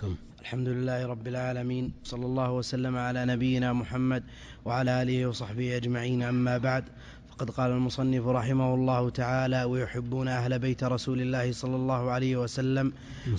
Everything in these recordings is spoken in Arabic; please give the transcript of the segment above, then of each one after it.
سم. الحمد لله رب العالمين صلى الله وسلم على نبينا محمد وعلى آله وصحبه أجمعين أما بعد فقد قال المصنف رحمه الله تعالى ويحبون أهل بيت رسول الله صلى الله عليه وسلم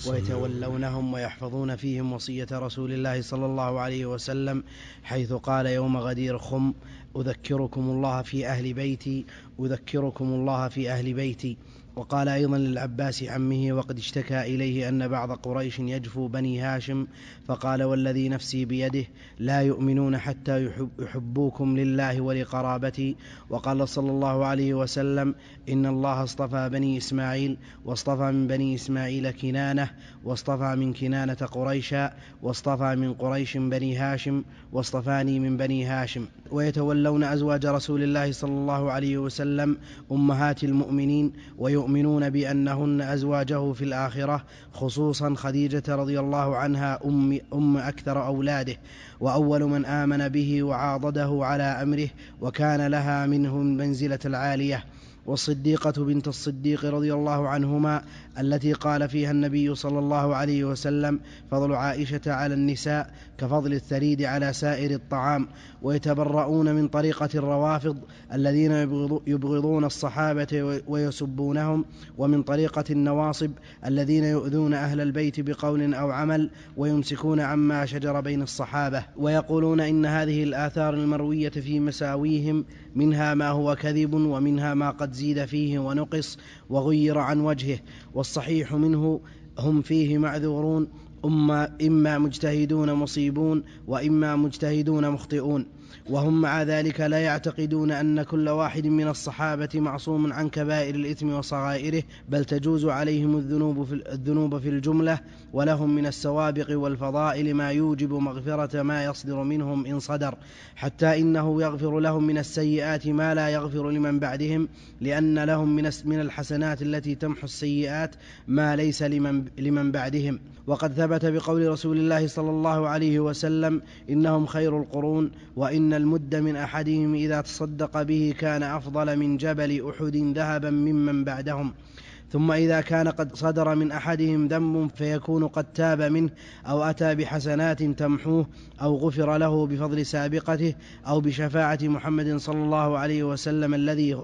ويتولونهم ويحفظون فيهم وصية رسول الله صلى الله عليه وسلم حيث قال يوم غدير خم أذكركم الله في أهل بيتي أذكركم الله في أهل بيتي وقال أيضا للعباس عمه وقد اشتكى إليه أن بعض قريش يجفو بني هاشم فقال والذي نفسي بيده لا يؤمنون حتى يحبوكم لله ولقرابتي وقال صلى الله عليه وسلم إن الله اصطفى بني إسماعيل واصطفى من بني إسماعيل كنانة واصطفى من كنانة قريشا واصطفى من قريش بني هاشم واصطفاني من بني هاشم ويتولون أزواج رسول الله صلى الله عليه وسلم أمهات المؤمنين ويؤمنون يؤمنون بأنهن أزواجه في الآخرة خصوصا خديجة رضي الله عنها أم, أم أكثر أولاده وأول من آمن به وعاضده على أمره وكان لها منهم منزلة العالية والصديقة بنت الصديق رضي الله عنهما التي قال فيها النبي صلى الله عليه وسلم فضل عائشة على النساء كفضل الثريد على سائر الطعام ويتبرؤون من طريقة الروافض الذين يبغضون الصحابة ويسبونهم ومن طريقة النواصب الذين يؤذون أهل البيت بقول أو عمل ويمسكون عما شجر بين الصحابة ويقولون إن هذه الآثار المروية في مساويهم منها ما هو كذب ومنها ما قد زيد فيه ونقص وغير عن وجهه والصحيح منه هم فيه معذورون أما إما مجتهدون مصيبون وإما مجتهدون مخطئون وهم مع ذلك لا يعتقدون أن كل واحد من الصحابة معصوم عن كبائر الإثم وصغائره بل تجوز عليهم الذنوب في, الذنوب في الجملة ولهم من السوابق والفضائل ما يوجب مغفرة ما يصدر منهم إن صدر حتى إنه يغفر لهم من السيئات ما لا يغفر لمن بعدهم لأن لهم من من الحسنات التي تمحو السيئات ما ليس لمن, لمن بعدهم وقد ثبت بقول رسول الله صلى الله عليه وسلم إنهم خير القرون وإن وإن المد من أحدهم إذا تصدق به كان أفضل من جبل أحد ذهبا ممن بعدهم ثم إذا كان قد صدر من أحدهم ذنب فيكون قد تاب منه أو أتى بحسنات تمحوه أو غفر له بفضل سابقته أو بشفاعة محمد صلى الله عليه وسلم الذي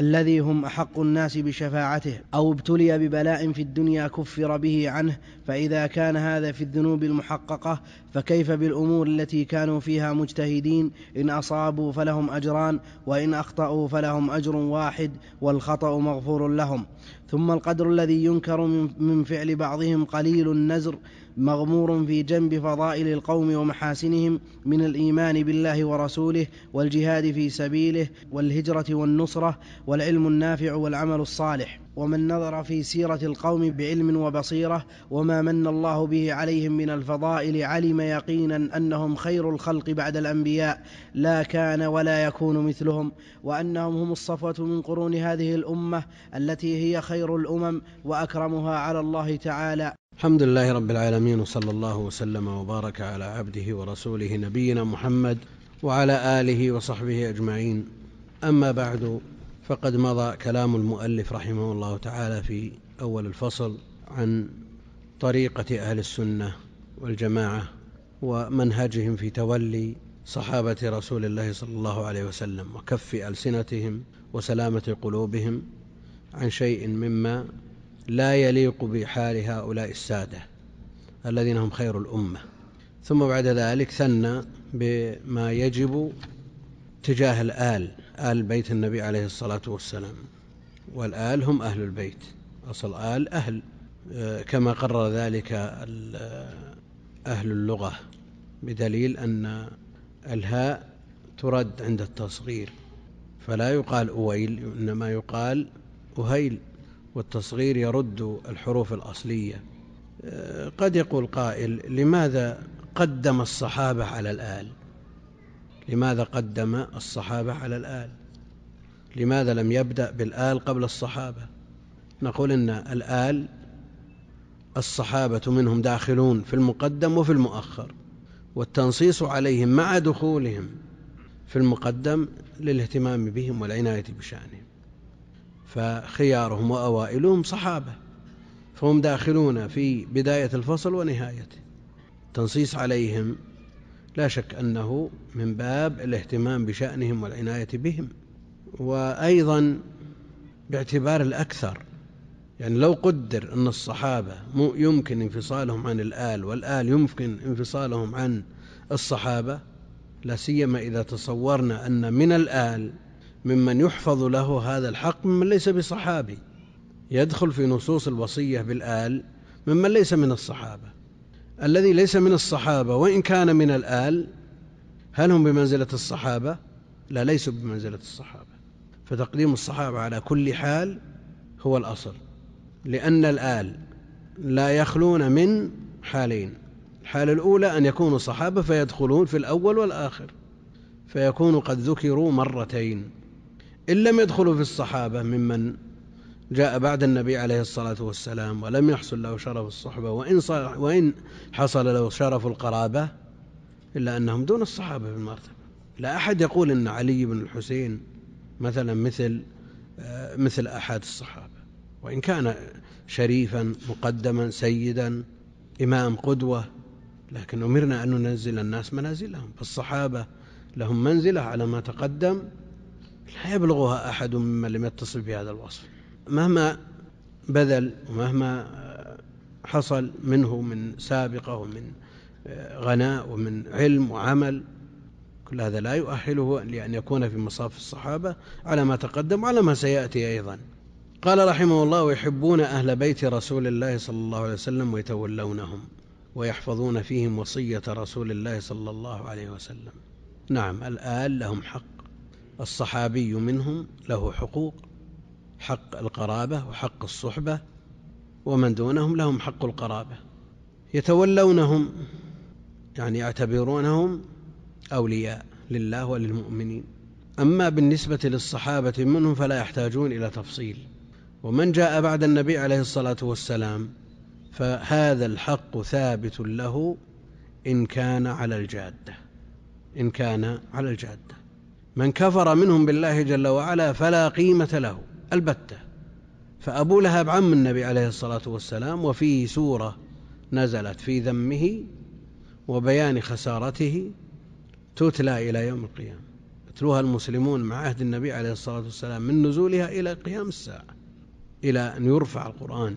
الذي هم أحق الناس بشفاعته أو ابتلي ببلاء في الدنيا كفر به عنه فإذا كان هذا في الذنوب المحققة فكيف بالأمور التي كانوا فيها مجتهدين إن أصابوا فلهم أجران وإن أخطأوا فلهم أجر واحد والخطأ مغفور لهم ثم القدر الذي ينكر من فعل بعضهم قليل النزر مغمور في جنب فضائل القوم ومحاسنهم من الايمان بالله ورسوله والجهاد في سبيله والهجره والنصره والعلم النافع والعمل الصالح ومن نظر في سيره القوم بعلم وبصيره وما من الله به عليهم من الفضائل علم يقينا انهم خير الخلق بعد الانبياء لا كان ولا يكون مثلهم وانهم هم الصفوه من قرون هذه الامه التي هي خير الامم واكرمها على الله تعالى الحمد لله رب العالمين وصلى الله وسلم وبارك على عبده ورسوله نبينا محمد وعلى اله وصحبه اجمعين اما بعد فقد مضى كلام المؤلف رحمه الله تعالى في اول الفصل عن طريقه اهل السنه والجماعه ومنهجهم في تولي صحابه رسول الله صلى الله عليه وسلم وكف السنتهم وسلامه قلوبهم عن شيء مما لا يليق بحال هؤلاء السادة الذين هم خير الأمة ثم بعد ذلك ثنى بما يجب تجاه الآل آل بيت النبي عليه الصلاة والسلام والآل هم أهل البيت أصل آل أهل كما قرر ذلك أهل اللغة بدليل أن الهاء ترد عند التصغير فلا يقال أويل إنما يقال أهيل والتصغير يرد الحروف الأصلية آه، قد يقول قائل لماذا قدم الصحابة على الآل لماذا قدم الصحابة على الآل لماذا لم يبدأ بالآل قبل الصحابة نقول إن الآل الصحابة منهم داخلون في المقدم وفي المؤخر والتنصيص عليهم مع دخولهم في المقدم للاهتمام بهم والعناية بشأنهم فخيارهم وأوائلهم صحابة فهم داخلون في بداية الفصل ونهايته تنصيص عليهم لا شك أنه من باب الاهتمام بشأنهم والعناية بهم وأيضا باعتبار الأكثر يعني لو قدر أن الصحابة يمكن انفصالهم عن الآل والآل يمكن انفصالهم عن الصحابة لا سيما إذا تصورنا أن من الآل ممن يحفظ له هذا الحق ممن ليس بصحابي يدخل في نصوص الوصية بالآل ممن ليس من الصحابة الذي ليس من الصحابة وإن كان من الآل هل هم بمنزلة الصحابة؟ لا ليسوا بمنزلة الصحابة فتقديم الصحابة على كل حال هو الأصل لأن الآل لا يخلون من حالين الحالة الأولى أن يكونوا صحابة فيدخلون في الأول والآخر فيكونوا قد ذكروا مرتين إن لم يدخلوا في الصحابة ممن جاء بعد النبي عليه الصلاة والسلام ولم يحصل له شرف الصحبة وإن, وإن حصل له شرف القرابة إلا أنهم دون الصحابة في المرتبة لا أحد يقول أن علي بن الحسين مثلا مثل آه، مثل أحد الصحابة وإن كان شريفا مقدما سيدا إمام قدوة لكن أمرنا أن ننزل الناس منازلهم فالصحابة لهم منزلة على ما تقدم لا يبلغها أحد ممن لم يتصف بهذا الوصف مهما بذل ومهما حصل منه من سابقة ومن غناء ومن علم وعمل كل هذا لا يؤهله لأن يكون في مصاف الصحابة على ما تقدم وعلى ما سيأتي أيضا قال رحمه الله ويحبون أهل بيت رسول الله صلى الله عليه وسلم ويتولونهم ويحفظون فيهم وصية رسول الله صلى الله عليه وسلم نعم الآل لهم حق الصحابي منهم له حقوق حق القرابة وحق الصحبة ومن دونهم لهم حق القرابة يتولونهم يعني يعتبرونهم أولياء لله وللمؤمنين أما بالنسبة للصحابة منهم فلا يحتاجون إلى تفصيل ومن جاء بعد النبي عليه الصلاة والسلام فهذا الحق ثابت له إن كان على الجادة إن كان على الجادة من كفر منهم بالله جل وعلا فلا قيمة له البتة فأبو لهب عم النبي عليه الصلاة والسلام وفيه سورة نزلت في ذمه وبيان خسارته تتلى إلى يوم القيامة يتلوها المسلمون مع عهد النبي عليه الصلاة والسلام من نزولها إلى قيام الساعة إلى أن يرفع القرآن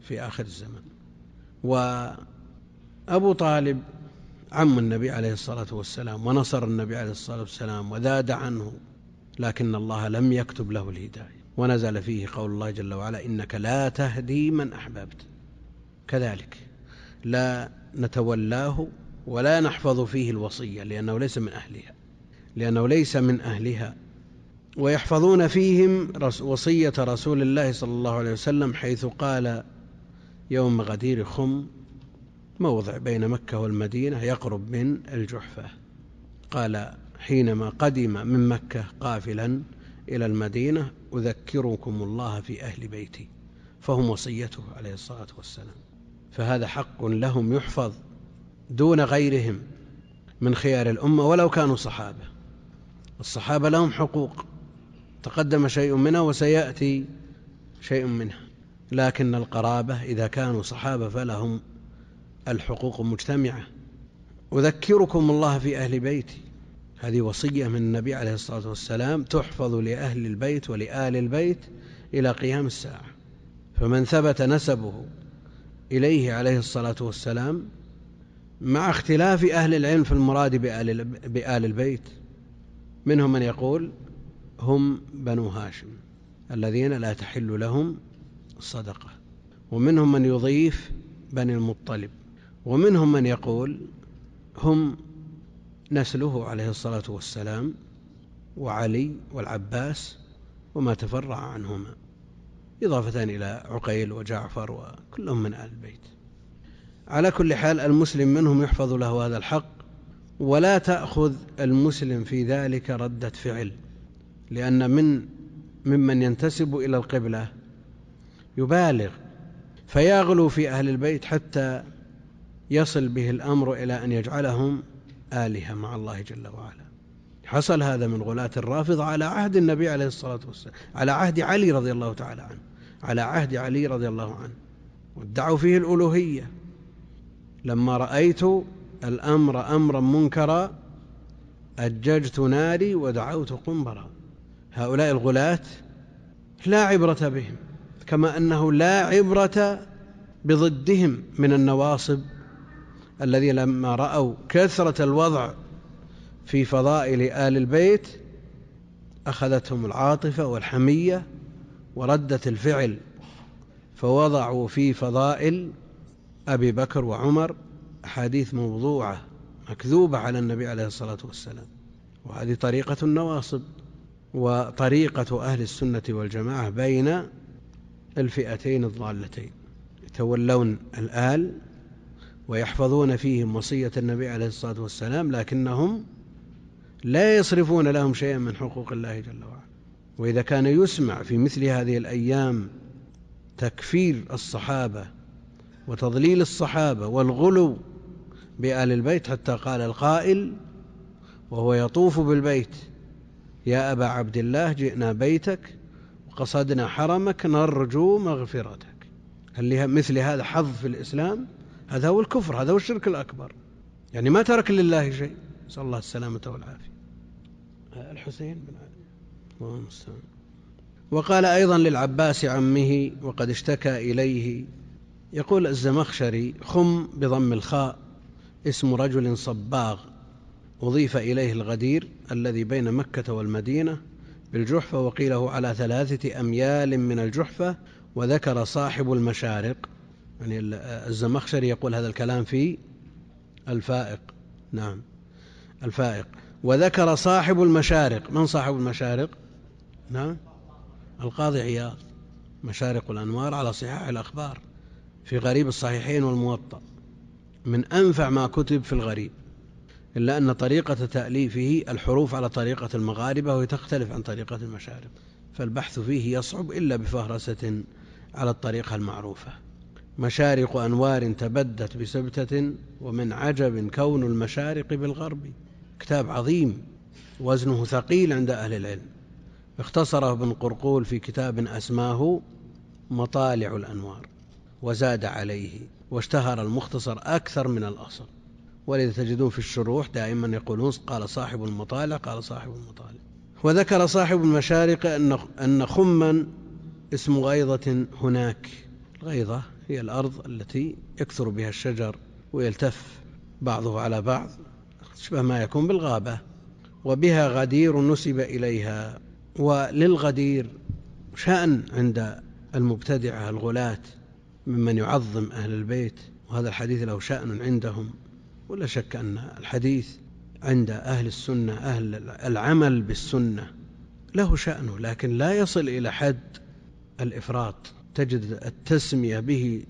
في آخر الزمن وأبو طالب عم النبي عليه الصلاة والسلام ونصر النبي عليه الصلاة والسلام وذاد عنه لكن الله لم يكتب له الهداية ونزل فيه قول الله جل وعلا إنك لا تهدي من أحببت كذلك لا نتولاه ولا نحفظ فيه الوصية لأنه ليس من أهلها لأنه ليس من أهلها ويحفظون فيهم وصية رسول الله صلى الله عليه وسلم حيث قال يوم غدير خم موضع بين مكة والمدينة يقرب من الجحفة قال حينما قدم من مكة قافلا إلى المدينة أذكركم الله في أهل بيتي فهم وصيته عليه الصلاة والسلام فهذا حق لهم يحفظ دون غيرهم من خيار الأمة ولو كانوا صحابة الصحابة لهم حقوق تقدم شيء منها وسيأتي شيء منها لكن القرابة إذا كانوا صحابة فلهم الحقوق مجتمعة أذكركم الله في أهل بيتي هذه وصية من النبي عليه الصلاة والسلام تحفظ لأهل البيت ولآل البيت إلى قيام الساعة فمن ثبت نسبه إليه عليه الصلاة والسلام مع اختلاف أهل العلم في المراد بآل, بآل البيت منهم من يقول هم بنو هاشم الذين لا تحل لهم صدقة ومنهم من يضيف بني المطلب ومنهم من يقول هم نسله عليه الصلاة والسلام وعلي والعباس وما تفرع عنهما إضافة إلى عقيل وجعفر وكلهم من آل البيت على كل حال المسلم منهم يحفظ له هذا الحق ولا تأخذ المسلم في ذلك ردة فعل لأن من ممن ينتسب إلى القبلة يبالغ فيغلو في أهل البيت حتى يصل به الامر الى ان يجعلهم الهه مع الله جل وعلا حصل هذا من غلاة الرافضة على عهد النبي عليه الصلاة والسلام على عهد علي رضي الله تعالى عنه على عهد علي رضي الله عنه وادعوا فيه الألوهية لما رأيت الأمر أمرا منكرا أججت ناري ودعوت قنبرا هؤلاء الغلاة لا عبرة بهم كما أنه لا عبرة بضدهم من النواصب الذي لما رأوا كثرة الوضع في فضائل آل البيت أخذتهم العاطفة والحمية وردة الفعل فوضعوا في فضائل أبي بكر وعمر أحاديث موضوعة مكذوبة على النبي عليه الصلاة والسلام وهذه طريقة النواصب وطريقة أهل السنة والجماعة بين الفئتين الضالتين يتولون الآل ويحفظون فيهم وصية النبي عليه الصلاة والسلام لكنهم لا يصرفون لهم شيئا من حقوق الله جل وعلا وإذا كان يسمع في مثل هذه الأيام تكفير الصحابة وتضليل الصحابة والغلو بآل البيت حتى قال القائل وهو يطوف بالبيت يا أبا عبد الله جئنا بيتك وقصدنا حرمك نرجو مغفرتك هل مثل هذا حظ في الإسلام؟ هذا هو الكفر هذا هو الشرك الأكبر يعني ما ترك لله شيء نسأل الله السلامة والعافية الحسين بن علي وقال أيضا للعباس عمه وقد اشتكى إليه يقول الزمخشري خم بضم الخاء اسم رجل صباغ أضيف إليه الغدير الذي بين مكة والمدينة بالجحفة وقيله على ثلاثة أميال من الجحفة وذكر صاحب المشارق يعني الزمخشري يقول هذا الكلام في الفائق نعم الفائق وذكر صاحب المشارق من صاحب المشارق نعم القاضي عياض مشارق الأنوار على صحاح الأخبار في غريب الصحيحين والموطأ من أنفع ما كتب في الغريب إلا أن طريقة تأليفه الحروف على طريقة المغاربة وهي تختلف عن طريقة المشارق فالبحث فيه يصعب إلا بفهرسة على الطريقة المعروفة مشارق أنوار تبدت بسبتة ومن عجب كون المشارق بالغرب كتاب عظيم وزنه ثقيل عند أهل العلم اختصره ابن قرقول في كتاب أسماه مطالع الأنوار وزاد عليه واشتهر المختصر أكثر من الأصل ولذا تجدون في الشروح دائما يقولون قال صاحب المطالع قال صاحب المطالع وذكر صاحب المشارق أن خما اسم غيضة هناك الغيضة هي الأرض التي يكثر بها الشجر ويلتف بعضه على بعض شبه ما يكون بالغابة وبها غدير نسب إليها وللغدير شأن عند المبتدعة الغلاة ممن يعظم أهل البيت وهذا الحديث له شأن عندهم ولا شك أن الحديث عند أهل السنة أهل العمل بالسنة له شأنه لكن لا يصل إلى حد الإفراط تجد التسمية به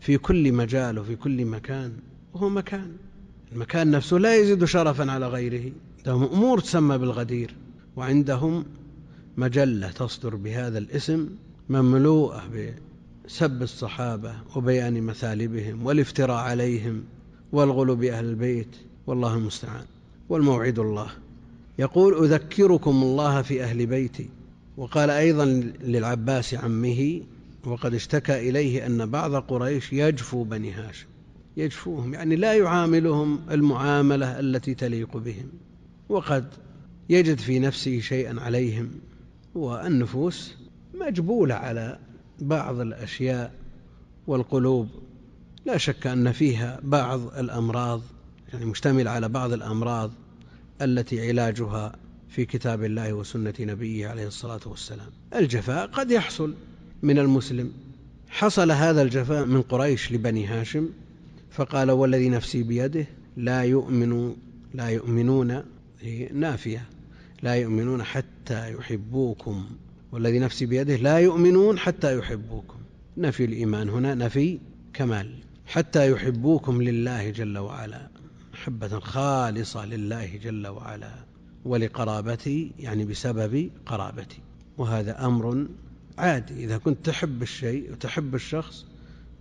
في كل مجال وفي كل مكان وهو مكان المكان نفسه لا يزيد شرفا على غيره لهم أمور تسمى بالغدير وعندهم مجلة تصدر بهذا الاسم مملوءة بسب الصحابة وبيان مثالبهم والافتراء عليهم والغلو بأهل البيت والله المستعان والموعد الله يقول أذكركم الله في أهل بيتي وقال أيضا للعباس عمه وقد اشتكى إليه أن بعض قريش يجفو بني هاشم يجفوهم يعني لا يعاملهم المعاملة التي تليق بهم وقد يجد في نفسه شيئا عليهم والنفوس مجبولة على بعض الأشياء والقلوب لا شك أن فيها بعض الأمراض يعني مشتمل على بعض الأمراض التي علاجها في كتاب الله وسنة نبيه عليه الصلاة والسلام الجفاء قد يحصل من المسلم حصل هذا الجفاء من قريش لبني هاشم فقال والذي نفسي بيده لا يؤمن لا يؤمنون نافية لا يؤمنون حتى يحبوكم والذي نفسي بيده لا يؤمنون حتى يحبوكم نفي الإيمان هنا نفي كمال حتى يحبوكم لله جل وعلا محبة خالصة لله جل وعلا ولقرابتي يعني بسبب قرابتي وهذا أمر عادي إذا كنت تحب الشيء وتحب الشخص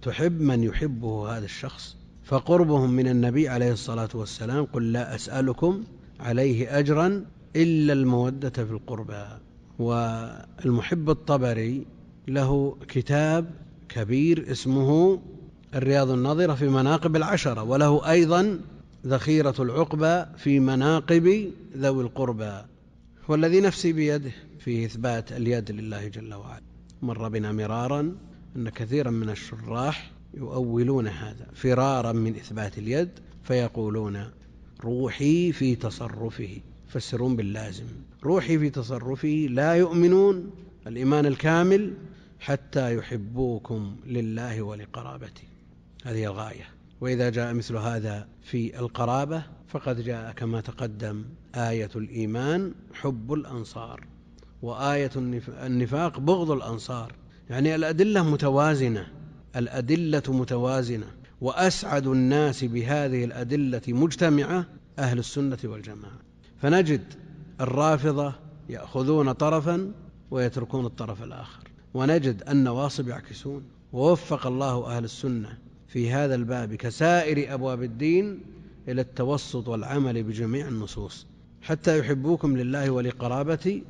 تحب من يحبه هذا الشخص فقربهم من النبي عليه الصلاة والسلام قل لا أسألكم عليه أجرا إلا المودة في القربى والمحب الطبري له كتاب كبير اسمه الرياض النظرة في مناقب العشرة وله أيضا ذخيرة العقبة في مناقب ذوي القربى والذي نفسي بيده في إثبات اليد لله جل وعلا مر بنا مرارا أن كثيرا من الشراح يؤولون هذا فرارا من إثبات اليد فيقولون روحي في تصرفه فسرون باللازم روحي في تصرفه لا يؤمنون الإيمان الكامل حتى يحبوكم لله ولقرابته هذه الغاية وإذا جاء مثل هذا في القرابة فقد جاء كما تقدم آية الإيمان حب الأنصار وآية النفاق بغض الأنصار يعني الأدلة متوازنة الأدلة متوازنة وأسعد الناس بهذه الأدلة مجتمعة أهل السنة والجماعة فنجد الرافضة يأخذون طرفا ويتركون الطرف الآخر ونجد النواصب يعكسون ووفق الله أهل السنة في هذا الباب كسائر أبواب الدين إلى التوسط والعمل بجميع النصوص حتى يحبوكم لله ولقرابتي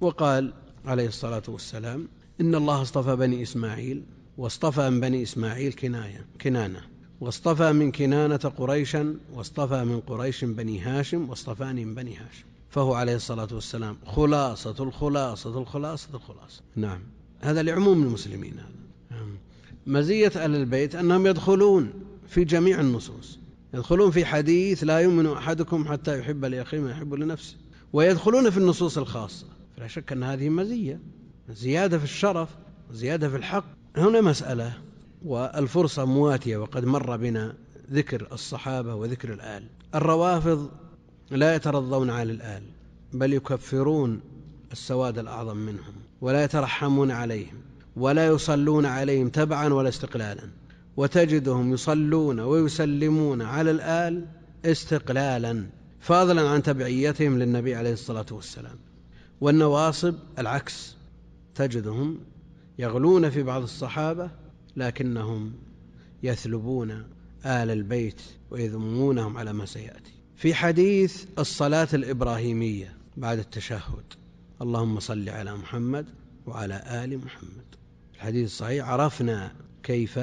وقال عليه الصلاة والسلام إن الله اصطفى بني إسماعيل واصطفى من بني إسماعيل كناية كنانة واصطفى من كنانة قريشا واصطفى من قريش بني هاشم واصطفاني من بني هاشم فهو عليه الصلاة والسلام خلاصة الخلاصة الخلاصة الخلاصة نعم هذا لعموم المسلمين هذا نعم. مزية أهل البيت أنهم يدخلون في جميع النصوص يدخلون في حديث لا يؤمن أحدكم حتى يحب لأخيه ما يحب لنفسه ويدخلون في النصوص الخاصة لا شك أن هذه مزية زيادة في الشرف وزيادة في الحق هنا مسألة والفرصة مواتية وقد مر بنا ذكر الصحابة وذكر الآل الروافض لا يترضون على الآل بل يكفرون السواد الأعظم منهم ولا يترحمون عليهم ولا يصلون عليهم تبعا ولا استقلالا وتجدهم يصلون ويسلمون على الآل استقلالا فاضلا عن تبعيتهم للنبي عليه الصلاة والسلام والنواصب العكس تجدهم يغلون في بعض الصحابة لكنهم يثلبون آل البيت ويذمونهم على ما سيأتي في حديث الصلاة الإبراهيمية بعد التشهد اللهم صل على محمد وعلى آل محمد الحديث الصحيح عرفنا كيف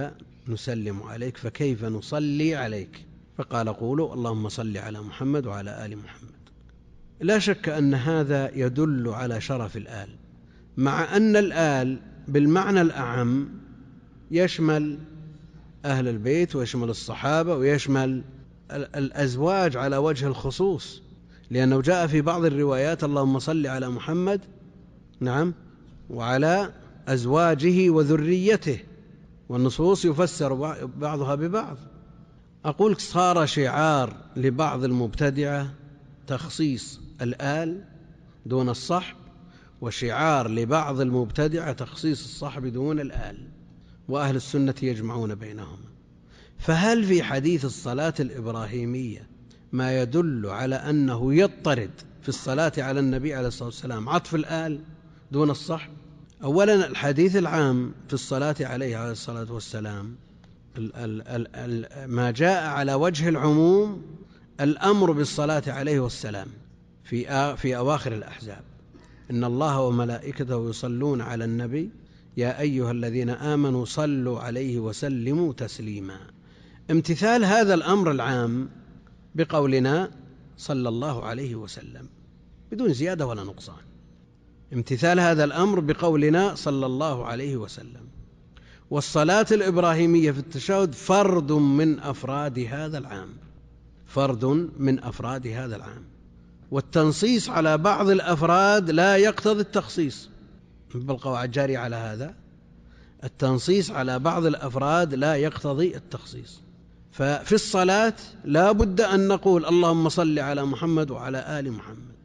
نسلم عليك فكيف نصلي عليك فقال قولوا اللهم صل على محمد وعلى آل محمد لا شك أن هذا يدل على شرف الآل مع أن الآل بالمعنى الأعم يشمل أهل البيت ويشمل الصحابة ويشمل الأزواج على وجه الخصوص لأنه جاء في بعض الروايات اللهم صل على محمد نعم وعلى أزواجه وذريته والنصوص يفسر بعضها ببعض أقول صار شعار لبعض المبتدعة تخصيص الآل دون الصحب وشعار لبعض المبتدعة تخصيص الصحب دون الآل وأهل السنة يجمعون بينهما فهل في حديث الصلاة الإبراهيمية ما يدل على أنه يضطرد في الصلاة على النبي عليه الصلاة والسلام عطف الآل دون الصحب أولا الحديث العام في الصلاة عليه عليه الصلاة والسلام ما جاء على وجه العموم الأمر بالصلاة عليه والسلام في في أواخر الأحزاب إن الله وملائكته يصلون على النبي يا أيها الذين آمنوا صلوا عليه وسلموا تسليما امتثال هذا الأمر العام بقولنا صلى الله عليه وسلم بدون زيادة ولا نقصان امتثال هذا الأمر بقولنا صلى الله عليه وسلم والصلاة الإبراهيمية في التشهد فرد من أفراد هذا العام فرد من أفراد هذا العام والتنصيص على بعض الافراد لا يقتضي التخصيص بالقواعد قواعد جاريه على هذا التنصيص على بعض الافراد لا يقتضي التخصيص ففي الصلاه لا بد ان نقول اللهم صل على محمد وعلى ال محمد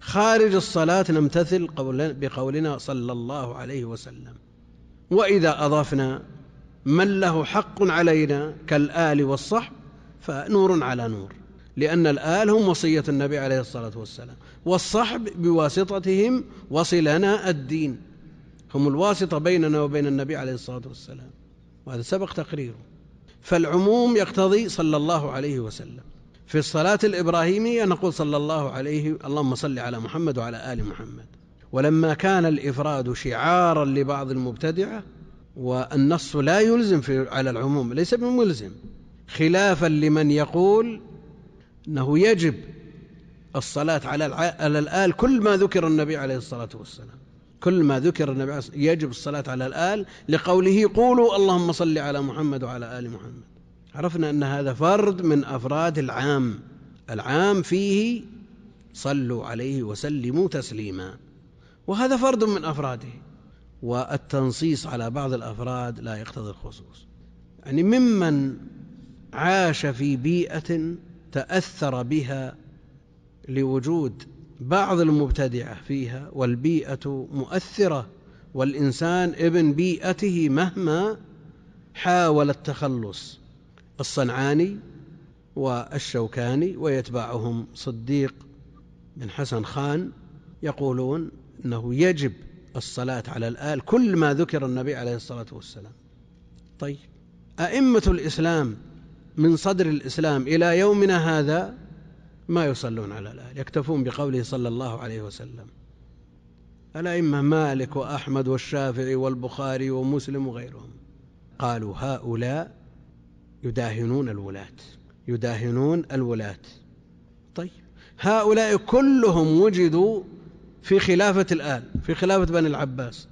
خارج الصلاه نمتثل بقولنا صلى الله عليه وسلم واذا اضفنا من له حق علينا كالال والصحب فنور على نور لأن الآل هم وصية النبي عليه الصلاة والسلام والصحب بواسطتهم وصلنا الدين هم الواسطة بيننا وبين النبي عليه الصلاة والسلام وهذا سبق تقريره فالعموم يقتضي صلى الله عليه وسلم في الصلاة الإبراهيمية نقول صلى الله عليه اللهم صل على محمد وعلى آل محمد ولما كان الإفراد شعارا لبعض المبتدعة والنص لا يلزم في على العموم ليس بملزم خلافا لمن يقول أنه يجب الصلاة على على الآل كل ما ذكر النبي عليه الصلاة والسلام كل ما ذكر النبي عليه الصلاة يجب الصلاة على الآل لقوله قولوا اللهم صل على محمد وعلى آل محمد عرفنا أن هذا فرد من أفراد العام العام فيه صلوا عليه وسلموا تسليما وهذا فرد من أفراده والتنصيص على بعض الأفراد لا يقتضي الخصوص يعني ممن عاش في بيئة تأثر بها لوجود بعض المبتدعة فيها والبيئة مؤثرة والإنسان ابن بيئته مهما حاول التخلص الصنعاني والشوكاني ويتبعهم صديق بن حسن خان يقولون أنه يجب الصلاة على الآل كل ما ذكر النبي عليه الصلاة والسلام طيب أئمة الإسلام من صدر الإسلام إلى يومنا هذا ما يصلون على الآل يكتفون بقوله صلى الله عليه وسلم الأئمة مالك وأحمد والشافعي والبخاري ومسلم وغيرهم قالوا هؤلاء يداهنون الولاة يداهنون الولاة طيب هؤلاء كلهم وجدوا في خلافة الآل في خلافة بني العباس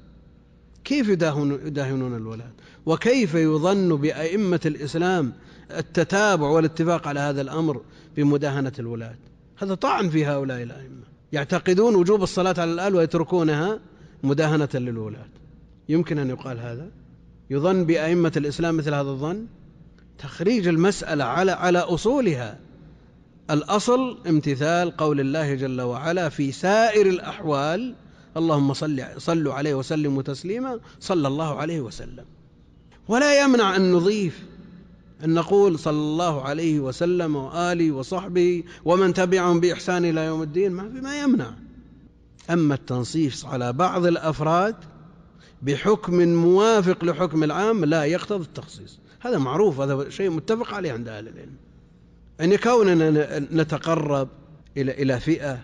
كيف يداهنون الولاة وكيف يظن بأئمة الإسلام التتابع والاتفاق على هذا الأمر بمداهنة الولاة هذا طعن في هؤلاء الأئمة يعتقدون وجوب الصلاة على الال ويتركونها مداهنة للولاة يمكن أن يقال هذا يظن بأئمة الإسلام مثل هذا الظن تخريج المسألة على على أصولها الأصل امتثال قول الله جل وعلا في سائر الأحوال اللهم صل صلوا عليه وسلموا تسليما صلى الله عليه وسلم ولا يمنع أن نضيف أن نقول صلى الله عليه وسلم وآله وصحبه ومن تبعهم بإحسان إلى يوم الدين ما, ما يمنع أما التنصيص على بعض الأفراد بحكم موافق لحكم العام لا يقتضي التخصيص هذا معروف هذا شيء متفق عليه عند أهل العلم أن يعني كوننا نتقرب إلى إلى فئة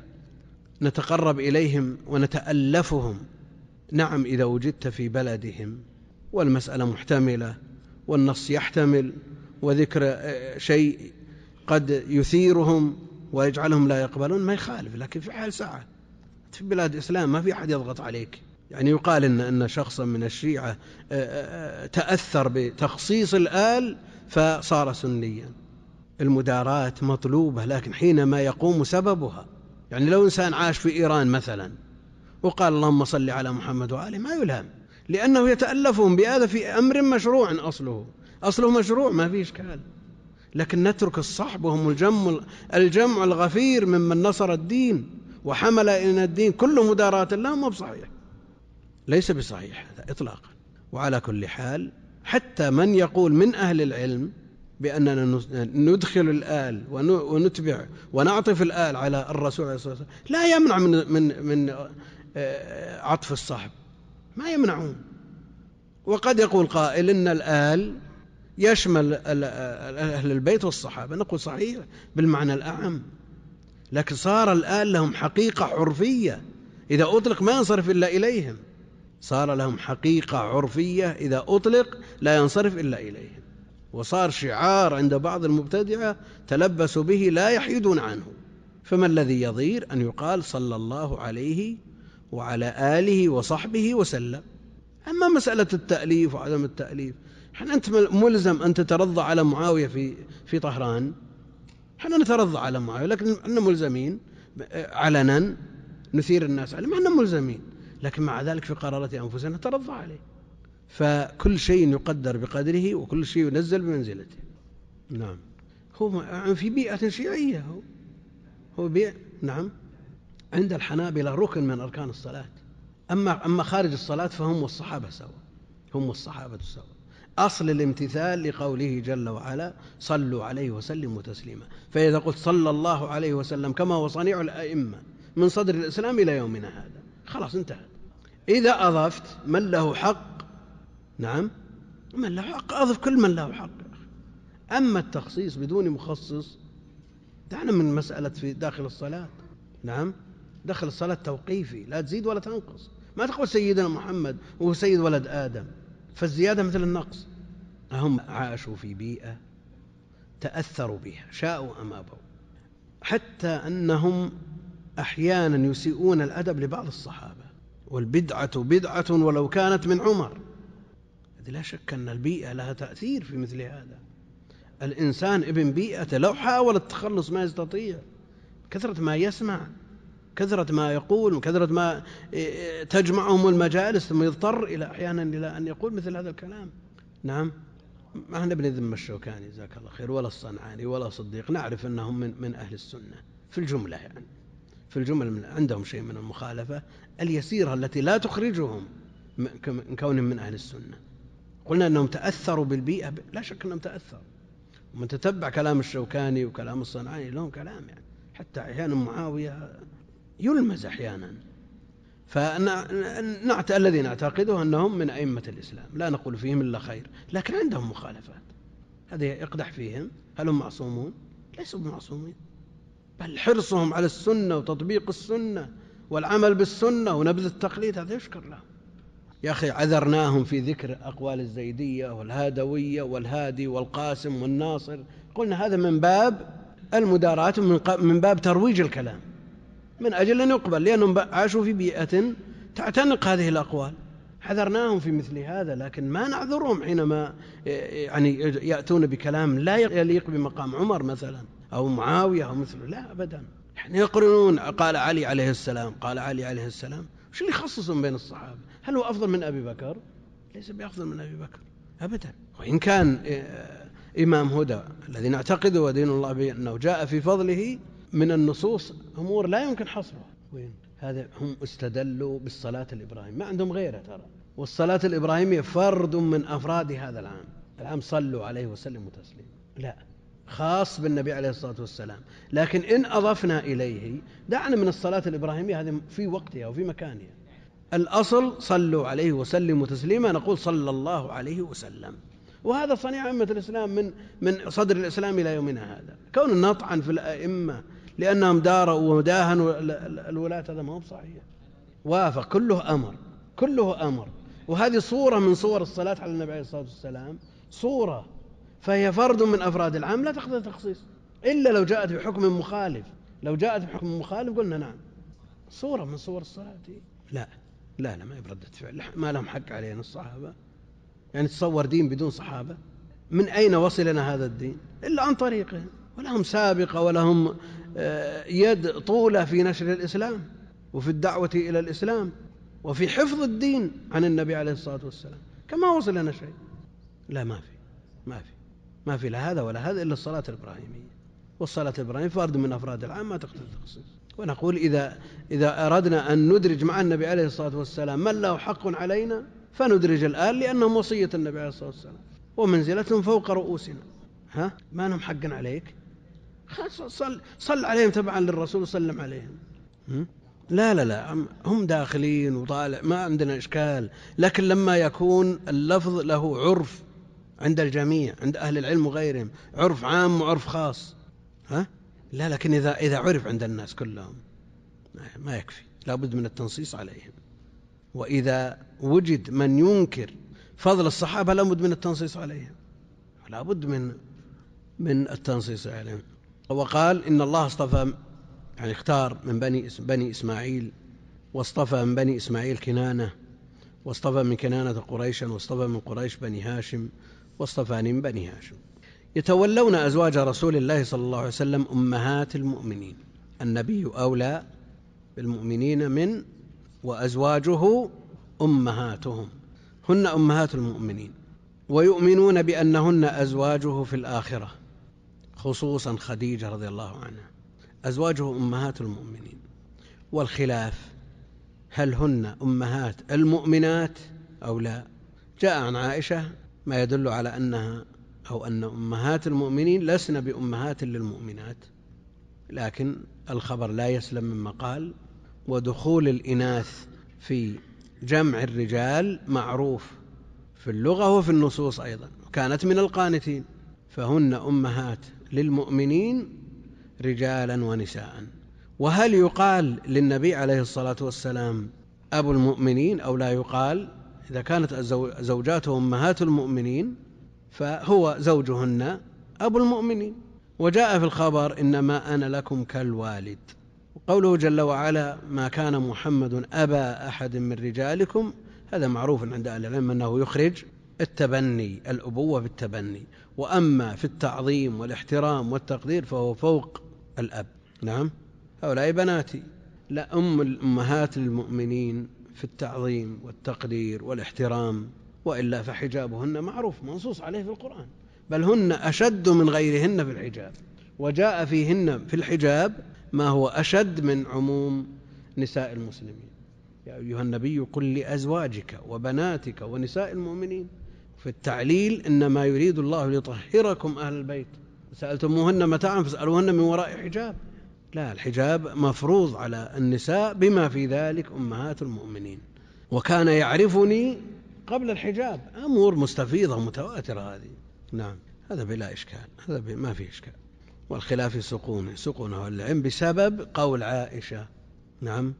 نتقرب إليهم ونتألفهم نعم إذا وجدت في بلدهم والمسألة محتملة والنص يحتمل وذكر آه، شيء قد يثيرهم ويجعلهم لا يقبلون ما يخالف لكن في حال ساعة في بلاد الإسلام ما في أحد يضغط عليك يعني يقال إن, أن شخصا من الشيعة آه، آه، تأثر بتخصيص الآل فصار سنيا المداراة مطلوبة لكن حينما يقوم سببها يعني لو إنسان عاش في إيران مثلا وقال اللهم صل على محمد وآله ما يلهم لأنه يتألفهم بهذا في أمر مشروع أصله أصله مشروع ما فيه إشكال لكن نترك الصحب وهم الجمع, الجمع الغفير ممن نصر الدين وحمل إلى الدين كل مداراة الله مو بصحيح ليس بصحيح هذا إطلاقا وعلى كل حال حتى من يقول من أهل العلم بأننا ندخل الآل ونتبع ونعطف الآل على الرسول عليه الصلاة والسلام لا يمنع من من من آه، عطف الصحب ما يمنعون وقد يقول قائل إن الآل يشمل أهل البيت والصحابة نقول صحيح بالمعنى الأعم لكن صار الآن لهم حقيقة عرفية إذا أطلق ما ينصرف إلا إليهم صار لهم حقيقة عرفية إذا أطلق لا ينصرف إلا إليهم وصار شعار عند بعض المبتدعة تلبسوا به لا يحيدون عنه فما الذي يضير أن يقال صلى الله عليه وعلى آله وصحبه وسلم أما مسألة التأليف وعدم التأليف هل أنت ملزم أن تترضى على معاوية في في طهران احنا نترضى على معاوية لكن احنا ملزمين آه، علنا نثير الناس عليه ما احنا ملزمين لكن مع ذلك في قرارات أنفسنا نترضى عليه فكل شيء يقدر بقدره وكل شيء ينزل بمنزلته نعم هو آه، في بيئة شيعية هو هو بيئة نعم عند الحنابلة ركن من أركان الصلاة أما أما خارج الصلاة فهم والصحابة سوا هم والصحابة سوا أصل الامتثال لقوله جل وعلا صلوا عليه وسلموا تسليما فإذا قلت صلى الله عليه وسلم كما هو صنيع الأئمة من صدر الإسلام إلى يومنا هذا خلاص انتهى إذا أضفت من له حق نعم من له حق أضف كل من له حق أما التخصيص بدون مخصص دعنا من مسألة في داخل الصلاة نعم داخل الصلاة توقيفي لا تزيد ولا تنقص ما تقول سيدنا محمد وهو سيد ولد آدم فالزيادة مثل النقص هم عاشوا في بيئة تأثروا بها شاءوا أم أبوا حتى أنهم أحيانا يسيئون الأدب لبعض الصحابة والبدعة بدعة ولو كانت من عمر لا شك أن البيئة لها تأثير في مثل هذا الإنسان ابن بيئته لو حاول التخلص ما يستطيع كثرة ما يسمع كثرة ما يقول وكثرة ما تجمعهم المجالس ثم يضطر إلى أحيانا إلى أن يقول مثل هذا الكلام نعم ما احنا بنذم الشوكاني جزاك الله خير ولا الصنعاني ولا صديق نعرف انهم من من اهل السنه في الجمله يعني في الجمل من عندهم شيء من المخالفه اليسيره التي لا تخرجهم من كونهم من اهل السنه قلنا انهم تاثروا بالبيئه لا شك انهم تاثروا ومن تتبع كلام الشوكاني وكلام الصنعاني لهم كلام يعني حتى احيانا معاويه يلمز احيانا فنعت الذي نعتقده أنهم من أئمة الإسلام لا نقول فيهم إلا خير لكن عندهم مخالفات هذا اقدح فيهم هل هم معصومون ليسوا بمعصومين بل حرصهم على السنة وتطبيق السنة والعمل بالسنة ونبذ التقليد هذا يشكر له يا أخي عذرناهم في ذكر أقوال الزيدية والهادوية والهادي والقاسم والناصر قلنا هذا من باب المداراة من باب ترويج الكلام من أجل أن يقبل لأنهم عاشوا في بيئة تعتنق هذه الأقوال حذرناهم في مثل هذا لكن ما نعذرهم حينما آه، آه، يعني يأتون بكلام لا يليق بمقام عمر مثلا أو معاوية أو مثله لا أبدا يعني يقرنون قال علي عليه السلام قال علي عليه السلام وش اللي يخصصهم بين الصحابة هل هو أفضل من أبي بكر ليس بأفضل من أبي بكر أبدا وإن كان آه، إمام هدى الذي نعتقده ودين الله بأنه جاء في فضله من النصوص أمور لا يمكن حصرها وين هذا هم استدلوا بالصلاة الإبراهيمية ما عندهم غيرها ترى والصلاة الإبراهيمية فرد من أفراد هذا العام العام صلوا عليه وسلموا تسليما لا خاص بالنبي عليه الصلاة والسلام لكن إن أضفنا إليه دعنا من الصلاة الإبراهيمية هذه في وقتها وفي مكانها الأصل صلوا عليه وسلموا تسليما نقول صلى الله عليه وسلم وهذا صنيع أئمة الإسلام من من صدر الإسلام إلى يومنا هذا كون نطعن في الأئمة لأنهم داروا وداهنوا الولاة هذا ما هو صحيح وافق كله أمر كله أمر وهذه صورة من صور الصلاة على النبي عليه الصلاة والسلام صورة فهي فرد من أفراد العام لا تقتضي تخصيص إلا لو جاءت بحكم مخالف لو جاءت بحكم مخالف قلنا نعم صورة من صور الصلاة دي. لا لا لا ما بردة فعل ما لهم حق علينا الصحابة يعني تصور دين بدون صحابة من أين وصلنا هذا الدين إلا عن طريقهم ولهم سابقة ولهم آه، يد طولة في نشر الإسلام وفي الدعوة إلى الإسلام وفي حفظ الدين عن النبي عليه الصلاة والسلام كما وصل لنا شيء لا ما في ما في ما في لا هذا ولا هذا إلا الصلاة الإبراهيمية والصلاة الإبراهيمية فرد من أفراد العام ما تقتضي التخصيص ونقول إذا إذا أردنا أن ندرج مع النبي عليه الصلاة والسلام من له حق علينا فندرج الآن لأنهم وصية النبي عليه الصلاة والسلام ومنزلتهم فوق رؤوسنا ها ما لهم حق عليك صل صل عليهم تبعا للرسول وسلم عليهم لا لا لا هم داخلين وطالع ما عندنا إشكال لكن لما يكون اللفظ له عرف عند الجميع عند أهل العلم وغيرهم عرف عام وعرف خاص ها لا لكن إذا إذا عرف عند الناس كلهم ما يكفي لابد من التنصيص عليهم وإذا وجد من ينكر فضل الصحابة لابد من التنصيص عليهم لابد من من التنصيص عليهم وقال إن الله اصطفى يعني اختار من بني بني إسماعيل واصطفى من بني إسماعيل كنانة واصطفى من كنانة قريشا واصطفى من قريش بني هاشم واصطفاني من بني هاشم يتولون أزواج رسول الله صلى الله عليه وسلم أمهات المؤمنين النبي أولى بالمؤمنين من وأزواجه أمهاتهم هن أمهات المؤمنين ويؤمنون بأنهن أزواجه في الآخرة خصوصا خديجة رضي الله عنها أزواجه أمهات المؤمنين والخلاف هل هن أمهات المؤمنات أو لا جاء عن عائشة ما يدل على أنها أو أن أمهات المؤمنين لسن بأمهات للمؤمنات لكن الخبر لا يسلم من مقال ودخول الإناث في جمع الرجال معروف في اللغة وفي النصوص أيضا كانت من القانتين فهن أمهات للمؤمنين رجالا ونساء وهل يقال للنبي عليه الصلاه والسلام ابو المؤمنين او لا يقال اذا كانت زوجاته امهات المؤمنين فهو زوجهن ابو المؤمنين وجاء في الخبر انما انا لكم كالوالد وقوله جل وعلا ما كان محمد ابا احد من رجالكم هذا معروف عند اهل العلم انه يخرج التبني الابوه بالتبني وأما في التعظيم والاحترام والتقدير فهو فوق الأب نعم هؤلاء بناتي لا أم الأمهات للمؤمنين في التعظيم والتقدير والاحترام وإلا فحجابهن معروف منصوص عليه في القرآن بل هن أشد من غيرهن في الحجاب وجاء فيهن في الحجاب ما هو أشد من عموم نساء المسلمين يا أيها النبي قل لأزواجك وبناتك ونساء المؤمنين في التعليل إنما يريد الله ليطهركم أهل البيت سألتموهن متاعا فاسألوهن من وراء حجاب لا الحجاب مفروض على النساء بما في ذلك أمهات المؤمنين وكان يعرفني قبل الحجاب أمور مستفيضة متواترة هذه نعم هذا بلا إشكال هذا ما في إشكال والخلاف سقونه يسقونه العلم بسبب قول عائشة نعم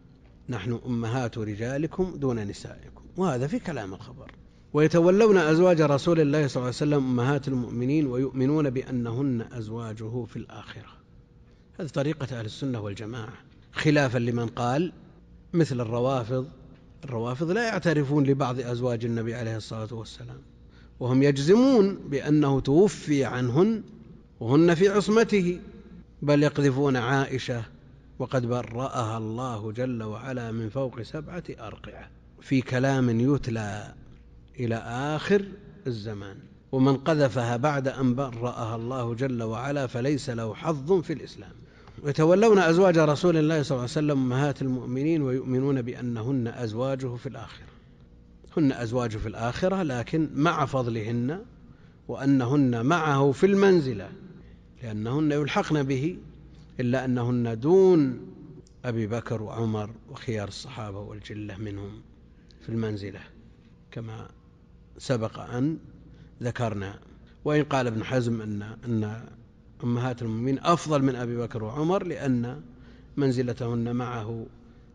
نحن أمهات رجالكم دون نسائكم وهذا في كلام الخبر ويتولون أزواج رسول الله صلى الله عليه وسلم أمهات المؤمنين ويؤمنون بأنهن أزواجه في الآخرة هذه طريقة أهل السنة والجماعة خلافا لمن قال مثل الروافض الروافض لا يعترفون لبعض أزواج النبي عليه الصلاة والسلام وهم يجزمون بأنه توفي عنهن وهن في عصمته بل يقذفون عائشة وقد برأها الله جل وعلا من فوق سبعة أرقعة في كلام يتلى إلى آخر الزمان ومن قذفها بعد أن برأها الله جل وعلا فليس له حظ في الإسلام يتولون أزواج رسول الله صلى الله عليه وسلم أمهات المؤمنين ويؤمنون بأنهن أزواجه في الآخرة هن أزواجه في الآخرة لكن مع فضلهن وأنهن معه في المنزلة لأنهن يلحقن به إلا أنهن دون أبي بكر وعمر وخيار الصحابة والجلة منهم في المنزلة كما سبق أن ذكرنا وإن قال ابن حزم أن أن أمهات المؤمنين أفضل من أبي بكر وعمر لأن منزلتهن معه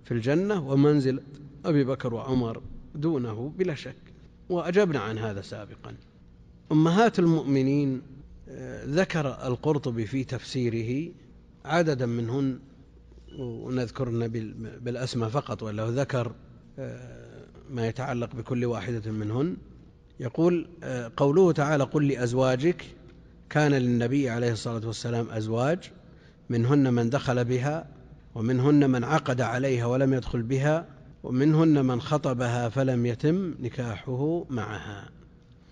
في الجنة ومنزلة أبي بكر وعمر دونه بلا شك وأجبنا عن هذا سابقا أمهات المؤمنين آه، ذكر القرطبي في تفسيره عددا منهن ونذكرن بالأسماء فقط ولا ذكر آه، ما يتعلق بكل واحدة منهن يقول آه، قوله تعالى قل لأزواجك كان للنبي عليه الصلاة والسلام أزواج منهن من دخل بها ومنهن من عقد عليها ولم يدخل بها ومنهن من خطبها فلم يتم نكاحه معها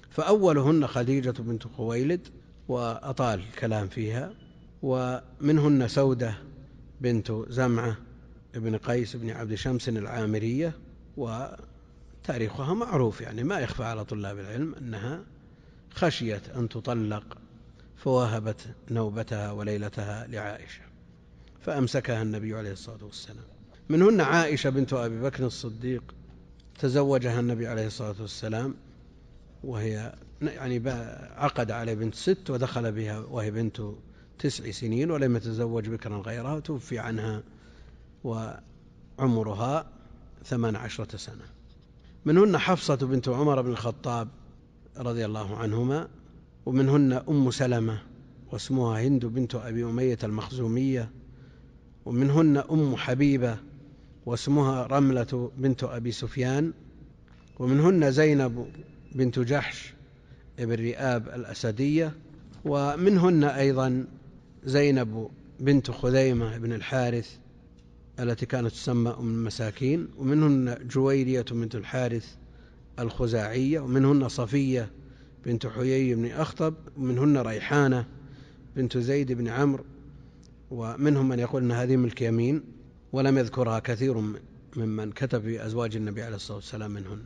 فأولهن خديجة بنت خويلد وأطال الكلام فيها ومنهن سودة بنت زمعة بن قيس بن عبد شمس العامرية و تاريخها معروف يعني ما يخفى على طلاب العلم أنها خشيت أن تطلق فوهبت نوبتها وليلتها لعائشة فأمسكها النبي عليه الصلاة والسلام منهن عائشة بنت أبي بكر الصديق تزوجها النبي عليه الصلاة والسلام وهي يعني عقد على بنت ست ودخل بها وهي بنت تسع سنين ولم يتزوج بكرا غيرها توفي عنها وعمرها ثمان عشرة سنة منهن حفصة بنت عمر بن الخطاب رضي الله عنهما ومنهن أم سلمة واسمها هند بنت أبي أمية المخزومية ومنهن أم حبيبة واسمها رملة بنت أبي سفيان ومنهن زينب بنت جحش ابن رئاب الأسدية ومنهن أيضا زينب بنت خذيمة بن الحارث التي كانت تسمى أم المساكين ومنهن جويرية بنت الحارث الخزاعية ومنهن صفية بنت حيي بن أخطب ومنهن ريحانة بنت زيد بن عمرو ومنهم من يقول أن هذه ملك يمين ولم يذكرها كثير ممن كتب في أزواج النبي عليه الصلاة والسلام منهن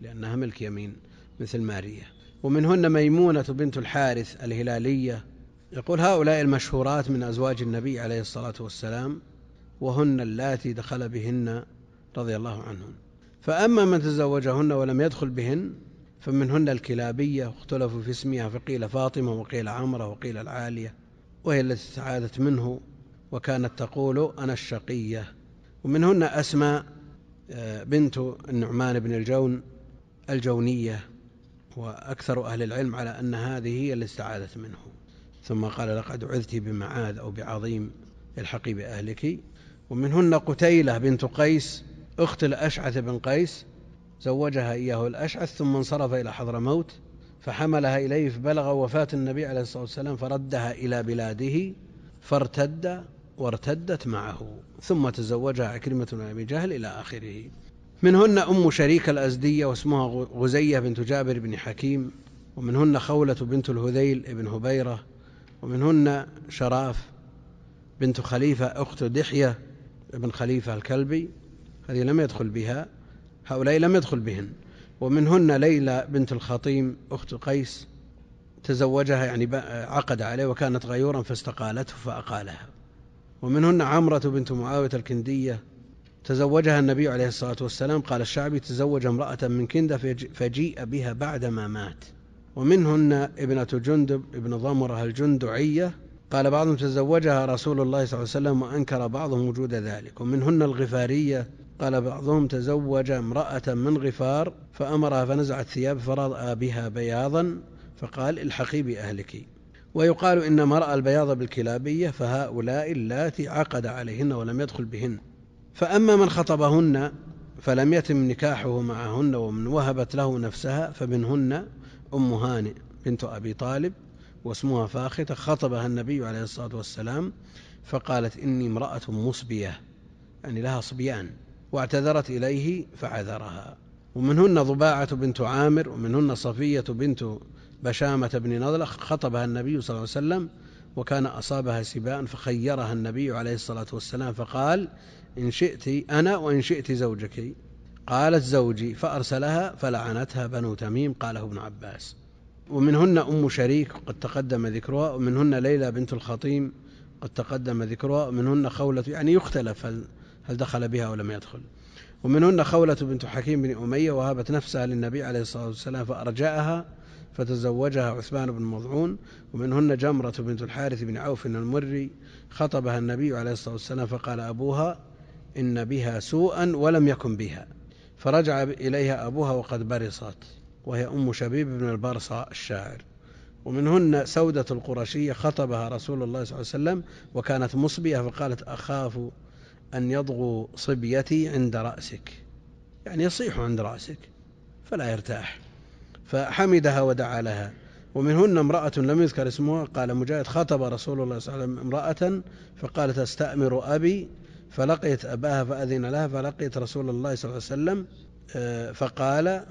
لأنها ملك يمين مثل مارية ومنهن ميمونة بنت الحارث الهلالية يقول هؤلاء المشهورات من أزواج النبي عليه الصلاة والسلام وهن اللاتي دخل بهن رضي الله عنهن فأما من تزوجهن ولم يدخل بهن فمنهن الكلابية واختلفوا في اسمها فقيل فاطمة وقيل عمرة وقيل العالية وهي التي استعاذت منه وكانت تقول أنا الشقية ومنهن أسماء آه، بنت النعمان بن الجون الجونية وأكثر أهل العلم على أن هذه هي التي استعادت منه ثم قال لقد عذت بمعاذ أو بعظيم الحقي بأهلك ومنهن قتيلة بنت قيس أخت الأشعث بن قيس زوجها إياه الأشعث ثم انصرف إلى حضرموت فحملها إليه فبلغ وفاة النبي عليه الصلاة والسلام فردها إلى بلاده فارتد وارتدت معه ثم تزوجها عكرمة بن أبي جهل إلى آخره منهن أم شريك الأزدية واسمها غزية بنت جابر بن حكيم ومنهن خولة بنت الهذيل بن هبيرة ومنهن شراف بنت خليفة أخت دحية بن خليفة الكلبي هذه لم يدخل بها هؤلاء لم يدخل بهن ومنهن ليلى بنت الخطيم أخت قيس تزوجها يعني عقد عليه وكانت غيورا فاستقالته فأقالها ومنهن عمرة بنت معاوية الكندية تزوجها النبي عليه الصلاة والسلام قال الشعبي تزوج امرأة من كندة فجيء بها بعدما مات ومنهن ابنة جندب ابن ضمرة الجندعية قال بعضهم تزوجها رسول الله صلى الله عليه وسلم وأنكر بعضهم وجود ذلك ومنهن الغفارية قال بعضهم تزوج امرأة من غفار فأمرها فنزعت ثياب فرأى بها بياضا فقال الحقي بأهلك ويقال إنما رأى البياض بالكلابية فهؤلاء اللاتي عقد عليهن ولم يدخل بهن فأما من خطبهن فلم يتم نكاحه معهن ومن وهبت له نفسها فمنهن أم هانئ بنت أبي طالب واسمها فاخته خطبها النبي عليه الصلاه والسلام فقالت اني امراه مصبيه يعني لها صبيان واعتذرت اليه فعذرها ومنهن ضباعه بنت عامر ومنهن صفيه بنت بشامه بن نضله خطبها النبي صلى الله عليه وسلم وكان أصابها سباء فخيرها النبي عليه الصلاة والسلام فقال إن شئت أنا وإن شئت زوجك قالت زوجي فأرسلها فلعنتها بنو تميم قاله ابن عباس ومنهن أم شريك قد تقدم ذكرها ومنهن ليلى بنت الخطيم قد تقدم ذكرها ومنهن خولة يعني يختلف هل, هل دخل بها أو لم يدخل ومنهن خولة بنت حكيم بن أمية وهبت نفسها للنبي عليه الصلاة والسلام فأرجاها فتزوجها عثمان بن مضعون ومنهن جمرة بنت الحارث بن عوف المري خطبها النبي عليه الصلاة والسلام فقال أبوها إن بها سوءا ولم يكن بها فرجع إليها أبوها وقد برصت وهي أم شبيب بن البرصة الشاعر ومنهن سودة القرشية خطبها رسول الله صلى الله عليه وسلم وكانت مصبية فقالت أخاف أن يضغو صبيتي عند رأسك يعني يصيح عند رأسك فلا يرتاح فحمدها ودعا لها ومنهن امرأة لم يذكر اسمها قال مجاهد خطب رسول الله صلى الله عليه وسلم امرأة فقالت استأمر أبي فلقيت أباها فأذن لها فلقيت رسول الله صلى الله عليه وسلم آه، فقال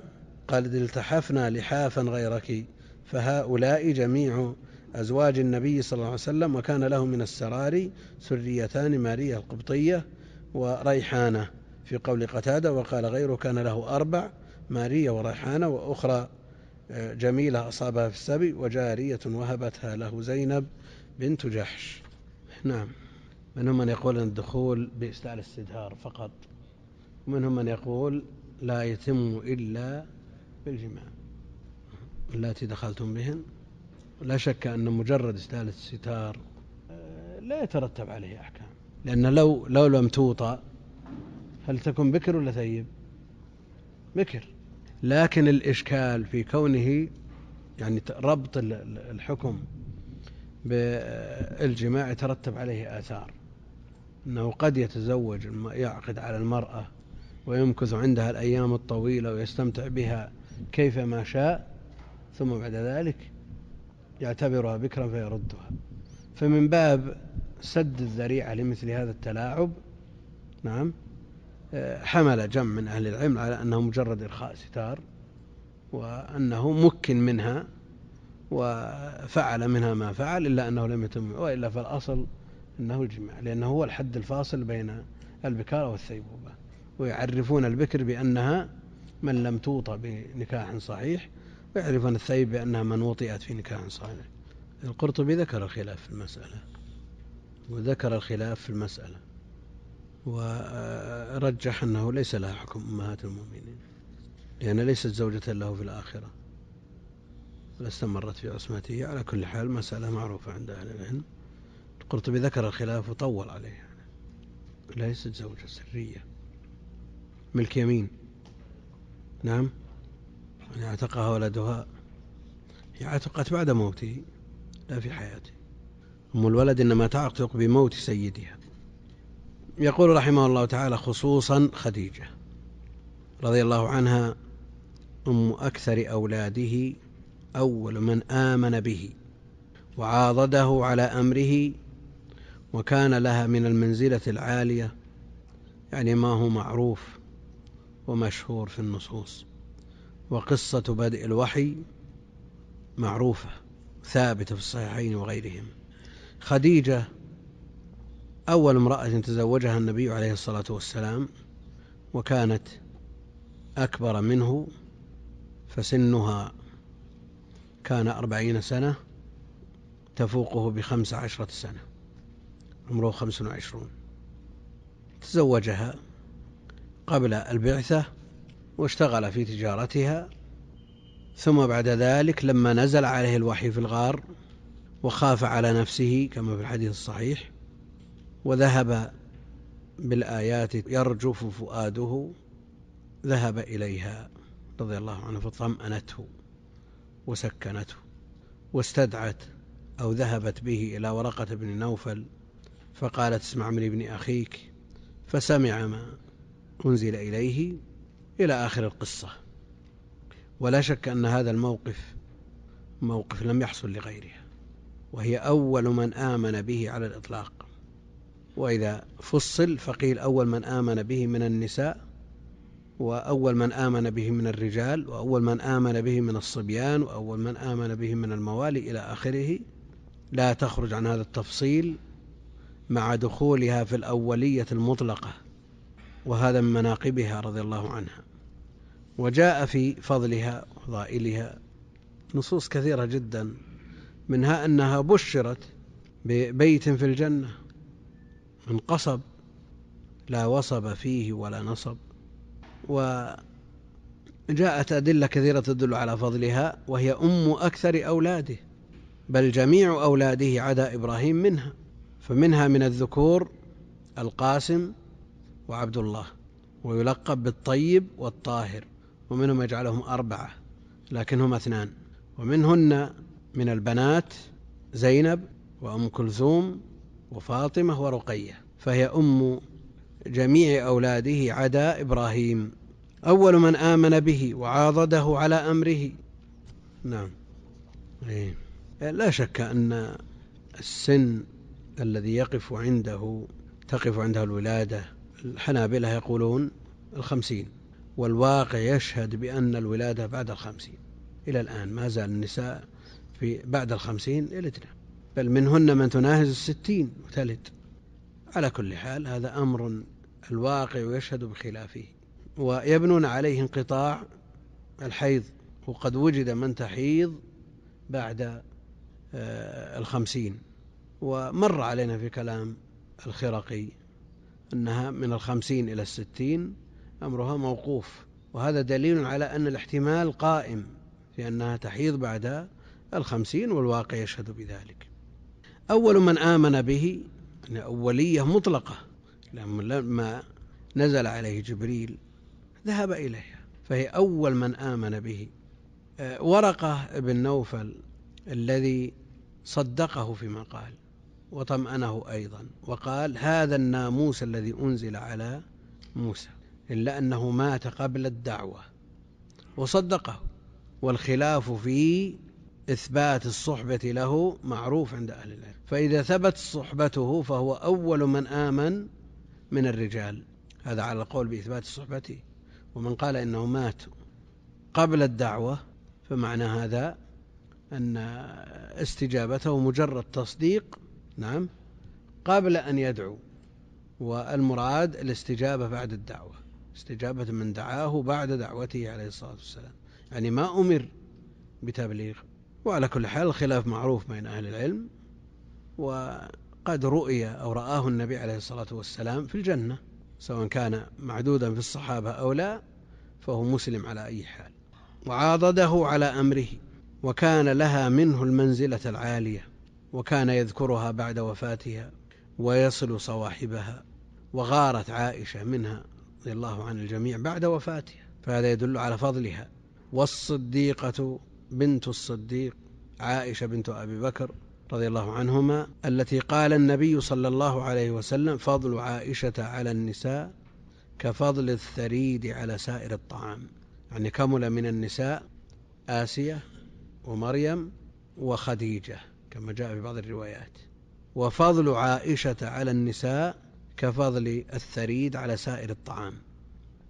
قد التحفنا لحافا غيرك فهؤلاء جميع أزواج النبي صلى الله عليه وسلم وكان له من السراري سريتان مارية القبطية وريحانة في قول قتادة وقال غيره كان له أربع مارية وريحانة وأخرى آه، جميلة أصابها في السبي وجارية وهبتها له زينب بنت جحش نعم منهم من يقول أن الدخول بإسلال الاستدهار فقط ومنهم من يقول لا يتم إلا بالجماع التي دخلتم بهن لا شك أن مجرد إسدال الستار آه، لا يترتب عليه أحكام لأن لو لو لم توطأ هل تكون بكر ولا ثيب؟ بكر لكن الإشكال في كونه يعني ربط الحكم بالجماع يترتب عليه آثار أنه قد يتزوج يعقد على المرأة ويمكث عندها الأيام الطويلة ويستمتع بها كيفما شاء ثم بعد ذلك يعتبرها بكرا فيردها فمن باب سد الذريعة لمثل هذا التلاعب نعم آه، حمل جمع من أهل العلم على أنه مجرد إرخاء ستار وأنه مكن منها وفعل منها ما فعل إلا أنه لم يتم وإلا فالأصل أنه الجماع لأنه هو الحد الفاصل بين البكار والثيبوبة ويعرفون البكر بأنها من لم توطى بنكاح صحيح ويعرف أن الثيب بأنها من وطئت في نكاح صحيح القرطبي ذكر الخلاف في المسألة وذكر الخلاف في المسألة ورجح أنه ليس لها حكم أمهات المؤمنين لأن ليست زوجة له في الآخرة ولا استمرت في عصمته على كل حال مسألة معروفة عند أهل العلم القرطبي ذكر الخلاف وطول عليه يعني ليست زوجة سرية ملك يمين نعم من اعتقها ولدها هي اعتقت بعد موته لا في حياته أم الولد إنما تعتق بموت سيدها يقول رحمه الله تعالى خصوصا خديجة رضي الله عنها أم أكثر أولاده أول من آمن به وعاضده على أمره وكان لها من المنزلة العالية يعني ما هو معروف ومشهور في النصوص وقصة بدء الوحي معروفة ثابتة في الصحيحين وغيرهم خديجة أول امرأة تزوجها النبي عليه الصلاة والسلام وكانت أكبر منه فسنها كان أربعين سنة تفوقه بخمس عشرة سنة عمره خمس وعشرون تزوجها قبل البعثة واشتغل في تجارتها ثم بعد ذلك لما نزل عليه الوحي في الغار وخاف على نفسه كما في الحديث الصحيح وذهب بالآيات يرجف فؤاده ذهب إليها رضي الله عنه فطمأنته وسكنته واستدعت أو ذهبت به إلى ورقة بن نوفل فقالت اسمع من ابن أخيك فسمع ما أنزل إليه إلى آخر القصة ولا شك أن هذا الموقف موقف لم يحصل لغيره وهي أول من آمن به على الإطلاق وإذا فصل فقيل أول من آمن به من النساء وأول من آمن به من الرجال وأول من آمن به من الصبيان وأول من آمن به من الموالي إلى آخره لا تخرج عن هذا التفصيل مع دخولها في الأولية المطلقة وهذا من مناقبها رضي الله عنها وجاء في فضلها وفضائلها نصوص كثيرة جدا منها أنها بشرت ببيت في الجنة من قصب لا وصب فيه ولا نصب وجاءت أدلة كثيرة تدل على فضلها وهي أم أكثر أولاده بل جميع أولاده عدا إبراهيم منها فمنها من الذكور القاسم وعبد الله ويلقب بالطيب والطاهر ومنهم يجعلهم أربعة لكنهم اثنان ومنهن من البنات زينب وأم كلثوم وفاطمة ورقية فهي أم جميع أولاده عدا إبراهيم أول من آمن به وعاضده على أمره نعم إيه. لا شك أن السن الذي يقف عنده تقف عنده الولادة الحنابلة يقولون الخمسين والواقع يشهد بأن الولادة بعد الخمسين إلى الآن ما زال النساء في بعد الخمسين يلدن بل منهن من تناهز الستين وتلد على كل حال هذا أمر الواقع يشهد بخلافه ويبنون عليه انقطاع الحيض وقد وجد من تحيض بعد آه، الخمسين ومر علينا في كلام الخرقي أنها من الخمسين إلى الستين أمرها موقوف وهذا دليل على أن الاحتمال قائم في أنها تحيض بعد الخمسين والواقع يشهد بذلك أول من آمن به يعني أولية مطلقة لما نزل عليه جبريل ذهب إليها فهي أول من آمن به آه، ورقة بن نوفل الذي صدقه فيما قال وطمأنه أيضا وقال هذا الناموس الذي أنزل على موسى إلا أنه مات قبل الدعوة وصدقه والخلاف في إثبات الصحبة له معروف عند أهل العلم فإذا ثبت صحبته فهو أول من آمن من الرجال هذا على القول بإثبات صحبته ومن قال إنه مات قبل الدعوة فمعنى هذا أن استجابته مجرد تصديق نعم قبل أن يدعو والمراد الاستجابة بعد الدعوة استجابة من دعاه بعد دعوته عليه الصلاة والسلام يعني ما أمر بتبليغ وعلى كل حال الخلاف معروف بين أهل العلم وقد رؤي أو رآه النبي عليه الصلاة والسلام في الجنة سواء كان معدودا في الصحابة أو لا فهو مسلم على أي حال وعاضده على أمره وكان لها منه المنزلة العالية وكان يذكرها بعد وفاتها ويصل صواحبها وغارت عائشة منها رضي الله عن الجميع بعد وفاتها فهذا يدل على فضلها والصديقة بنت الصديق عائشة بنت أبي بكر رضي الله عنهما التي قال النبي صلى الله عليه وسلم فضل عائشة على النساء كفضل الثريد على سائر الطعام يعني كمل من النساء آسية ومريم وخديجة كما جاء في بعض الروايات وفضل عائشة على النساء كفضل الثريد على سائر الطعام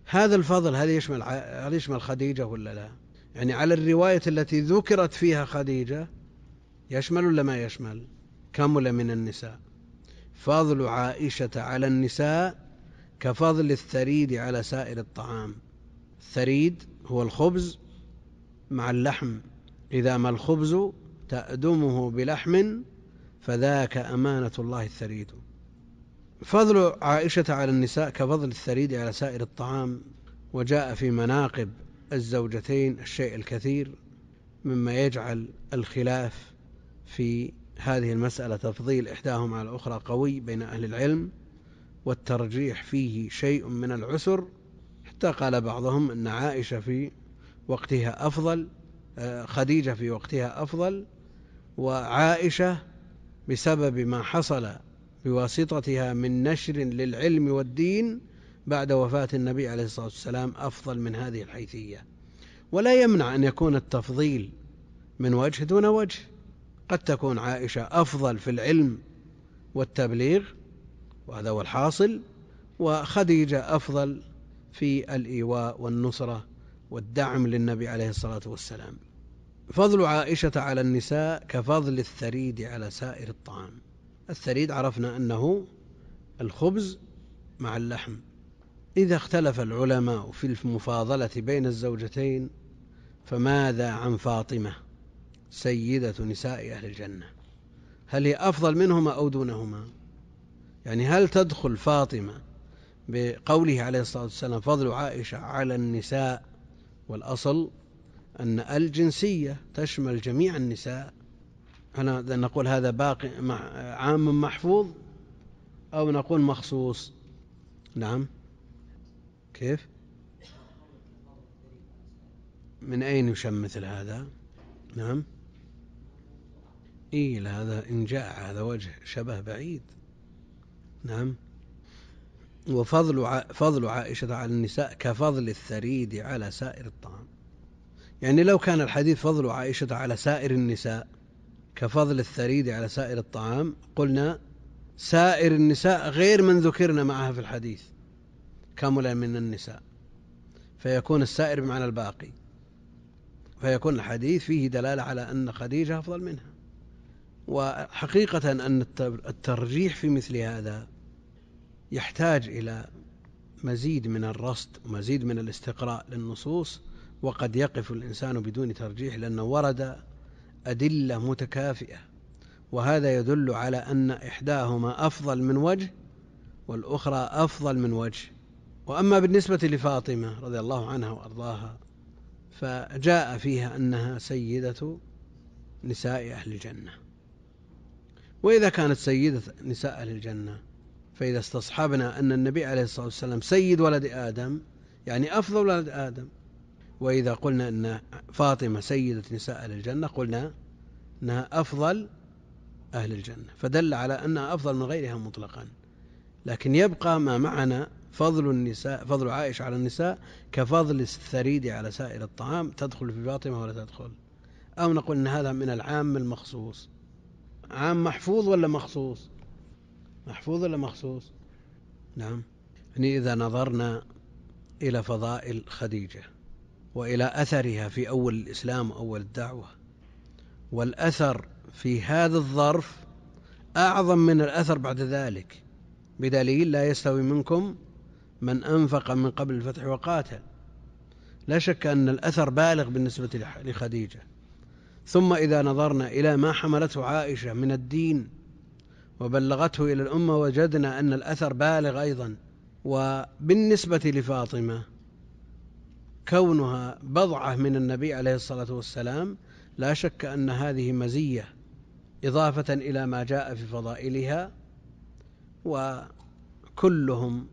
هذا الفضل هل يشمل هل يشمل خديجة ولا لا؟ يعني على الرواية التي ذكرت فيها خديجة يشمل ولا ما يشمل؟ كمل من النساء فضل عائشة على النساء كفضل الثريد على سائر الطعام الثريد هو الخبز مع اللحم إذا ما الخبز تأدمه بلحم فذاك أمانة الله الثريد فضل عائشة على النساء كفضل الثريد على سائر الطعام وجاء في مناقب الزوجتين الشيء الكثير مما يجعل الخلاف في هذه المسألة تفضيل إحداهما على الأخرى قوي بين أهل العلم والترجيح فيه شيء من العسر حتى قال بعضهم أن عائشة في وقتها أفضل آه، خديجة في وقتها أفضل وعائشة بسبب ما حصل بواسطتها من نشر للعلم والدين بعد وفاة النبي عليه الصلاة والسلام أفضل من هذه الحيثية ولا يمنع أن يكون التفضيل من وجه دون وجه قد تكون عائشة أفضل في العلم والتبليغ وهذا هو الحاصل وخديجة أفضل في الإيواء والنصرة والدعم للنبي عليه الصلاة والسلام فضل عائشة على النساء كفضل الثريد على سائر الطعام الثريد عرفنا أنه الخبز مع اللحم إذا اختلف العلماء في المفاضلة بين الزوجتين فماذا عن فاطمة سيدة نساء أهل الجنة هل هي أفضل منهما أو دونهما يعني هل تدخل فاطمة بقوله عليه الصلاة والسلام فضل عائشة على النساء والأصل أن الجنسية تشمل جميع النساء أنا نقول هذا باقي عام محفوظ أو نقول مخصوص نعم كيف من أين يشم مثل هذا نعم إيه هذا إن جاء هذا وجه شبه بعيد نعم وفضل فضل عائشة على النساء كفضل الثريد على سائر الطعام يعني لو كان الحديث فضل عائشة على سائر النساء كفضل الثريد على سائر الطعام قلنا سائر النساء غير من ذكرنا معها في الحديث كملا من النساء فيكون السائر بمعنى الباقي فيكون الحديث فيه دلالة على أن خديجة أفضل منها وحقيقة أن الترجيح في مثل هذا يحتاج إلى مزيد من الرصد ومزيد من الاستقراء للنصوص وقد يقف الإنسان بدون ترجيح لأنه ورد أدلة متكافئة وهذا يدل على أن إحداهما أفضل من وجه والأخرى أفضل من وجه وأما بالنسبة لفاطمة رضي الله عنها وأرضاها فجاء فيها أنها سيدة نساء أهل الجنة وإذا كانت سيدة نساء أهل الجنة فإذا استصحبنا أن النبي عليه الصلاة والسلام سيد ولد آدم يعني أفضل ولد آدم وإذا قلنا أن فاطمة سيدة نساء أهل الجنة قلنا أنها أفضل أهل الجنة فدل على أنها أفضل من غيرها مطلقا لكن يبقى ما معنا فضل النساء فضل عائشة على النساء كفضل الثريد على سائر الطعام تدخل في فاطمة ولا تدخل أو نقول أن هذا من العام المخصوص عام محفوظ ولا مخصوص محفوظ ولا مخصوص نعم يعني إذا نظرنا إلى فضائل خديجة والى اثرها في اول الاسلام اول الدعوه والاثر في هذا الظرف اعظم من الاثر بعد ذلك بدليل لا يستوي منكم من انفق من قبل الفتح وقاتل لا شك ان الاثر بالغ بالنسبه لخديجه ثم اذا نظرنا الى ما حملته عائشه من الدين وبلغته الى الامه وجدنا ان الاثر بالغ ايضا وبالنسبه لفاطمه كونها بضعة من النبي عليه الصلاة والسلام لا شك أن هذه مزية إضافة إلى ما جاء في فضائلها وكلهم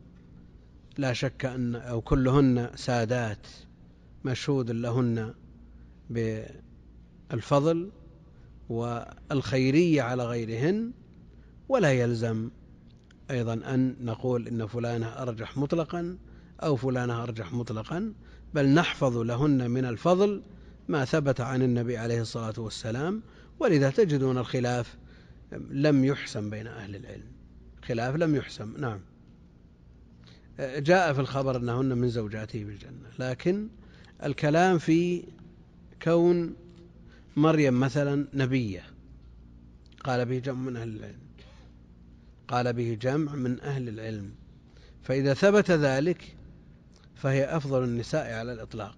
لا شك أن أو كلهن سادات مشهود لهن بالفضل والخيرية على غيرهن ولا يلزم أيضا أن نقول إن فلانة أرجح مطلقا أو فلانة أرجح مطلقا بل نحفظ لهن من الفضل ما ثبت عن النبي عليه الصلاة والسلام ولذا تجدون الخلاف لم يحسم بين أهل العلم خلاف لم يحسم نعم جاء في الخبر أنهن من زوجاته بالجنة لكن الكلام في كون مريم مثلا نبية قال به جمع من أهل العلم قال به جمع من أهل العلم فإذا ثبت ذلك فهي أفضل النساء على الإطلاق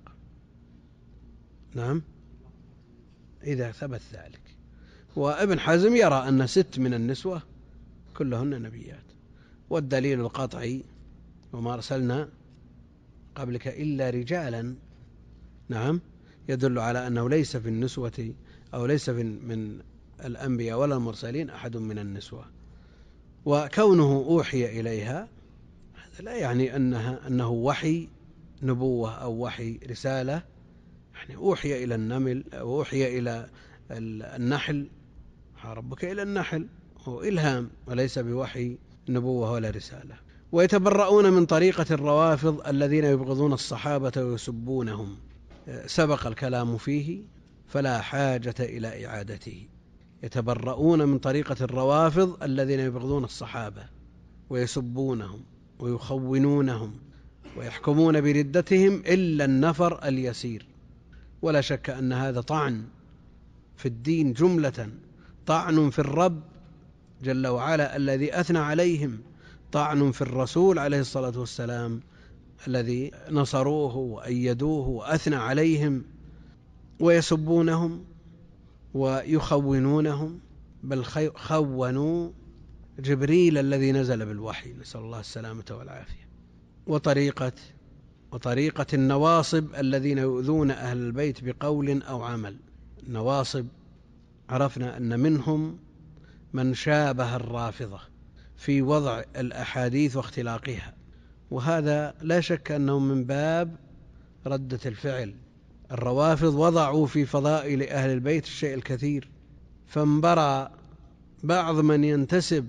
نعم إذا ثبت ذلك وابن حزم يرى أن ست من النسوة كلهن نبيات والدليل القطعي وما أرسلنا قبلك إلا رجالا نعم يدل على أنه ليس في النسوة أو ليس في من الأنبياء ولا المرسلين أحد من النسوة وكونه أوحي إليها هذا لا يعني أنها أنه وحي نبوة أو وحي رسالة يعني أوحي إلى النمل أو أوحي إلى النحل ربك إلى النحل هو إلهام وليس بوحي نبوة ولا رسالة ويتبرؤون من طريقة الروافض الذين يبغضون الصحابة ويسبونهم سبق الكلام فيه فلا حاجة إلى إعادته يتبرؤون من طريقة الروافض الذين يبغضون الصحابة ويسبونهم ويخونونهم ويحكمون بردتهم إلا النفر اليسير ولا شك أن هذا طعن في الدين جملة طعن في الرب جل وعلا الذي أثنى عليهم طعن في الرسول عليه الصلاة والسلام الذي نصروه وأيدوه وأثنى عليهم ويسبونهم ويخونونهم بل خونوا جبريل الذي نزل بالوحي نسأل الله السلامة والعافية وطريقة وطريقة النواصب الذين يؤذون أهل البيت بقول أو عمل النواصب عرفنا أن منهم من شابه الرافضة في وضع الأحاديث واختلاقها وهذا لا شك أنه من باب ردة الفعل الروافض وضعوا في فضائل أهل البيت الشيء الكثير فانبرى بعض من ينتسب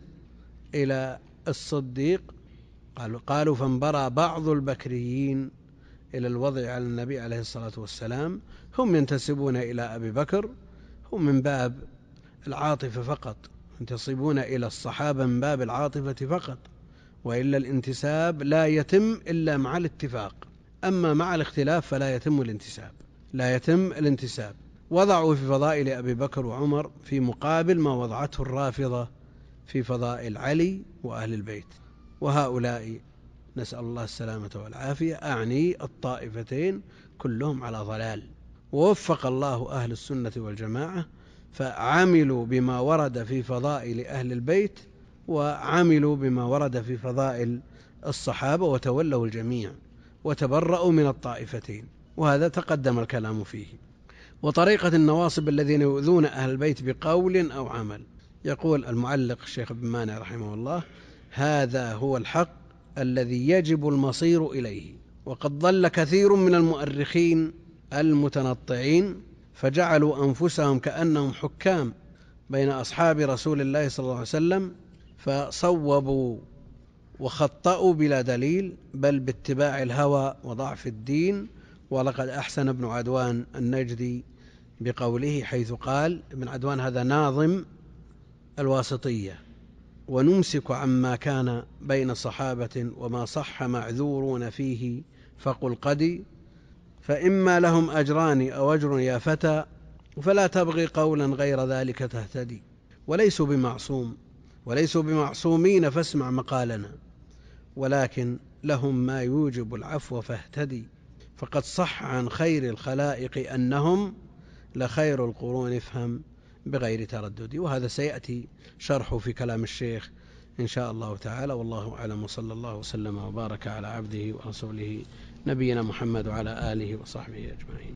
إلى الصديق قالوا, قالوا فانبرى بعض البكريين إلى الوضع على النبي عليه الصلاة والسلام هم ينتسبون إلى أبي بكر هم من باب العاطفة فقط ينتسبون إلى الصحابة من باب العاطفة فقط وإلا الانتساب لا يتم إلا مع الاتفاق أما مع الاختلاف فلا يتم الانتساب لا يتم الانتساب وضعوا في فضائل أبي بكر وعمر في مقابل ما وضعته الرافضة في فضائل علي وأهل البيت وهؤلاء نسأل الله السلامة والعافية أعني الطائفتين كلهم على ضلال ووفق الله أهل السنة والجماعة فعملوا بما ورد في فضائل أهل البيت وعملوا بما ورد في فضائل الصحابة وتولوا الجميع وتبرأوا من الطائفتين وهذا تقدم الكلام فيه وطريقة النواصب الذين يؤذون أهل البيت بقول أو عمل يقول المعلق الشيخ ابن مانع رحمه الله هذا هو الحق الذي يجب المصير اليه وقد ضل كثير من المؤرخين المتنطعين فجعلوا انفسهم كانهم حكام بين اصحاب رسول الله صلى الله عليه وسلم فصوبوا وخطأوا بلا دليل بل باتباع الهوى وضعف الدين ولقد أحسن ابن عدوان النجدي بقوله حيث قال ابن عدوان هذا ناظم الواسطية ونمسك عما كان بين صحابة وما صح معذورون فيه فقل قدي فإما لهم أجران أو أجر يا فتى فلا تبغي قولا غير ذلك تهتدي وليسوا بمعصوم وليسوا بمعصومين فاسمع مقالنا ولكن لهم ما يوجب العفو فاهتدي فقد صح عن خير الخلائق أنهم لخير القرون افهم بغير تردد وهذا سيأتي شرحه في كلام الشيخ إن شاء الله تعالى والله أعلم وصلى الله وسلم وبارك على عبده ورسوله نبينا محمد وعلى آله وصحبه أجمعين